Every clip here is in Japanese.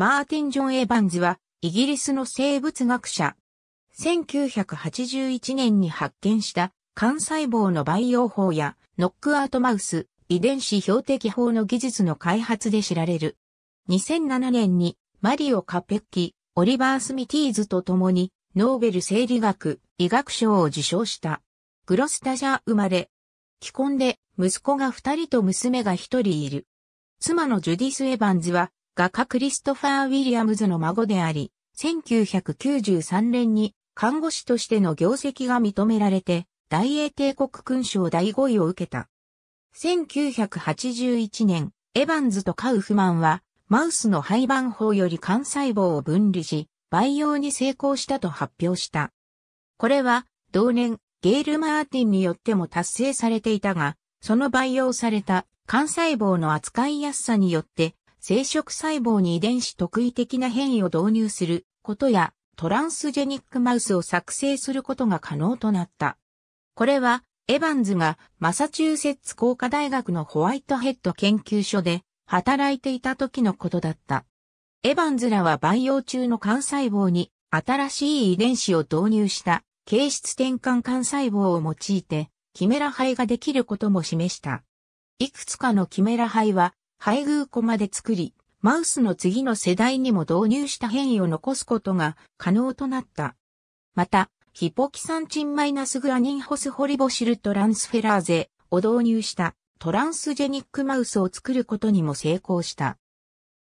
マーティン・ジョン・エヴァンズは、イギリスの生物学者。1981年に発見した、幹細胞の培養法や、ノックアウトマウス、遺伝子標的法の技術の開発で知られる。2007年に、マリオ・カペッキ、オリバー・スミティーズと共に、ノーベル生理学、医学賞を受賞した。グロスタジャー生まれ。既婚で、息子が二人と娘が一人いる。妻のジュディス・エヴァンズは、画家クリストファー・ウィリアムズの孫であり、1993年に看護師としての業績が認められて、大英帝国勲章第5位を受けた。1981年、エバンズとカウフマンは、マウスの廃盤法より幹細胞を分離し、培養に成功したと発表した。これは、同年、ゲール・マーティンによっても達成されていたが、その培養された幹細胞の扱いやすさによって生殖細胞に遺伝子特異的な変異を導入することやトランスジェニックマウスを作成することが可能となった。これはエバンズがマサチューセッツ工科大学のホワイトヘッド研究所で働いていた時のことだった。エバンズらは培養中の幹細胞に新しい遺伝子を導入した形質転換幹細胞を用いてキメラ肺ができることも示した。いくつかのキメラ肺は配偶庫まで作り、マウスの次の世代にも導入した変異を残すことが可能となった。また、ヒポキサンチンマイナスグラニンホスホリボシルトランスフェラーゼを導入したトランスジェニックマウスを作ることにも成功した。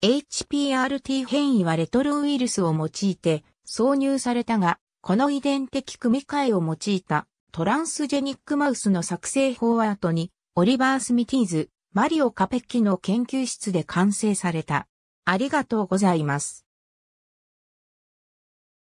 HPRT 変異はレトロウイルスを用いて挿入されたが、この遺伝的組み換えを用いたトランスジェニックマウスの作成法は後にオリバー・スミティーズ、マリオ・カペッキの研究室で完成された。ありがとうございます。